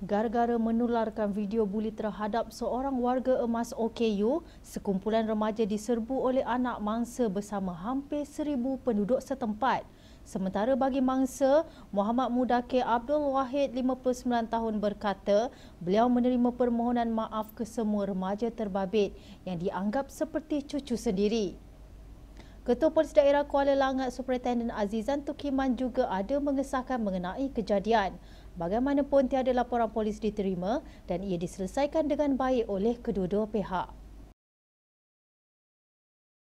gara-gara menularkan video buli terhadap seorang warga emas OKU, sekumpulan remaja diserbu oleh anak mangsa bersama hampir seribu penduduk setempat. Sementara bagi mangsa, Muhammad Mudake Abdul Wahid, 59 tahun berkata, beliau menerima permohonan maaf ke semua remaja terbabit yang dianggap seperti cucu sendiri. Ketua Polis Daerah Kuala Langat Superintendent Azizan Tukiman juga ada mengesahkan mengenai kejadian. Bagaimanapun tiada laporan polis diterima dan ia diselesaikan dengan baik oleh kedua-dua pihak.